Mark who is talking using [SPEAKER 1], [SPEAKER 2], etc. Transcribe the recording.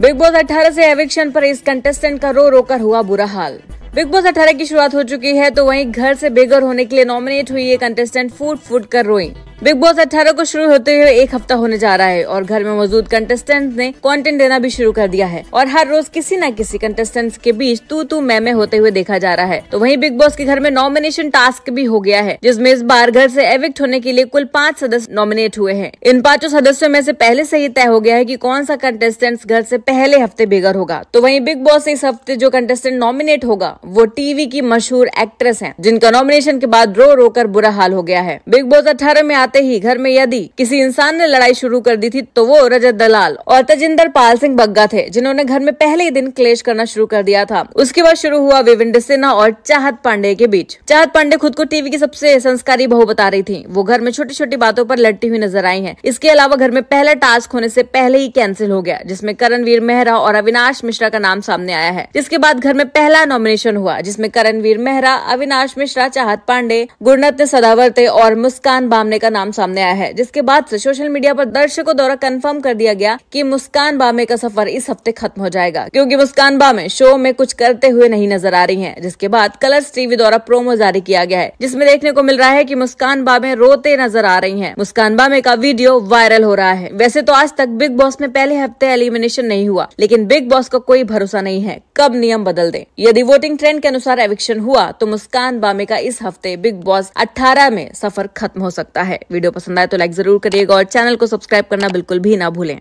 [SPEAKER 1] big boss 18 से eviction पर इस कंटेस्टेंट का रो रोकर हुआ बुरा हाल बिग बॉस 18 की शुरुआत हो चुकी है तो वहीं घर से बेघर होने के लिए नॉमिनेट हुई ये कंटेस्टेंट फूट फूट कर रोई बिग बॉस 18 को शुरू होते हुए एक हफ्ता होने जा रहा है और घर में मौजूद कंटेस्टेंट ने कंटेंट देना भी शुरू कर दिया है और हर रोज किसी न किसी कंटेस्टेंट्स के बीच तू तू मैं मैं होते हुए देखा जा रहा है तो वही बिग बॉस के घर में नॉमिनेशन टास्क भी हो गया है जिसमे इस बार घर ऐसी एविक्ट होने के लिए कुल पाँच सदस्य नॉमिनेट हुए हैं इन पांचों सदस्यों में ऐसी पहले ऐसी ही तय हो गया है की कौन सा कंटेस्टेंट्स घर ऐसी पहले हफ्ते बेघर होगा तो वही बिग बॉस इस हफ्ते जो कंटेस्टेंट नॉमिनेट होगा वो टीवी की मशहूर एक्ट्रेस है जिनका नॉमिनेशन के बाद रो रो कर बुरा हाल हो गया है बिग बॉस अठारह में आते आते ही घर में यदि किसी इंसान ने लड़ाई शुरू कर दी थी तो वो रजत दलाल और तजिंदर पाल सिंह बग्गा थे जिन्होंने घर में पहले ही दिन क्लेश करना शुरू कर दिया था उसके बाद शुरू हुआ विविंद सिन्हा और चाहत पांडे के बीच चाहत पांडे खुद को टीवी की सबसे संस्कारी बहू बता रही थी वो घर में छोटी छोटी बातों पर लड़ती हुई नजर आई है इसके अलावा घर में पहला टास्क होने से पहले ही कैंसिल हो गया जिसमें करणवीर मेहरा और अविनाश मिश्रा का नाम सामने आया है जिसके बाद घर में पहला नॉमिनेशन हुआ जिसमें करणवीर मेहरा अविनाश मिश्रा चाहत पांडे गुरनत सदावर्ते और मुस्कान बामने का नाम नाम सामने आया है जिसके बाद से सोशल मीडिया पर दर्शकों द्वारा कंफर्म कर दिया गया कि मुस्कान बामे का सफर इस हफ्ते खत्म हो जाएगा क्योंकि मुस्कान बामे शो में कुछ करते हुए नहीं नजर आ रही है जिसके बाद कलर्स टीवी द्वारा प्रोमो जारी किया गया है जिसमे देखने को मिल रहा है की मुस्कान बामे रोते नजर आ रही है मुस्कान बामे का वीडियो वायरल हो रहा है वैसे तो आज तक बिग बॉस में पहले हफ्ते एलिमिनेशन नहीं हुआ लेकिन बिग बॉस का कोई भरोसा नहीं है कब नियम बदल दे यदि वोटिंग ट्रेंड के अनुसार एविक्शन हुआ तो मुस्कान बामे का इस हफ्ते बिग बॉस 18 में सफर खत्म हो सकता है वीडियो पसंद आए तो लाइक जरूर करिएगा और चैनल को सब्सक्राइब करना बिल्कुल भी ना भूलें